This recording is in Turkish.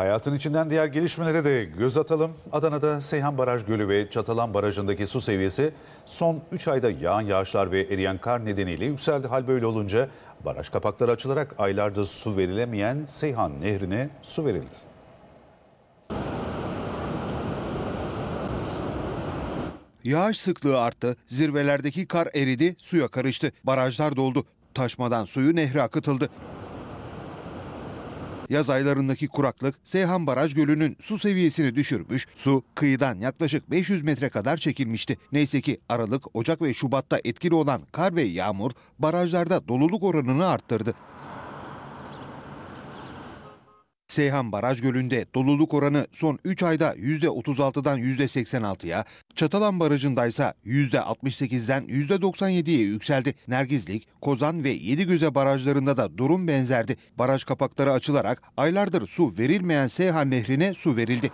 Hayatın içinden diğer gelişmelere de göz atalım. Adana'da Seyhan Baraj Gölü ve Çatalan Barajı'ndaki su seviyesi son 3 ayda yağan yağışlar ve eriyen kar nedeniyle yükseldi. Hal böyle olunca baraj kapakları açılarak aylarda su verilemeyen Seyhan Nehri'ne su verildi. Yağış sıklığı arttı, zirvelerdeki kar eridi, suya karıştı, barajlar doldu. Taşmadan suyu nehre akıtıldı. Yaz aylarındaki kuraklık Seyhan Baraj Gölü'nün su seviyesini düşürmüş, su kıyıdan yaklaşık 500 metre kadar çekilmişti. Neyse ki Aralık, Ocak ve Şubat'ta etkili olan kar ve yağmur barajlarda doluluk oranını arttırdı. Seyhan Baraj Gölü'nde doluluk oranı son 3 ayda %36'dan %86'ya, Çatalan Barajı'nda Barajı'ndaysa %68'den %97'ye yükseldi. Nergizlik, Kozan ve Yedigöze barajlarında da durum benzerdi. Baraj kapakları açılarak aylardır su verilmeyen Seyhan Nehri'ne su verildi.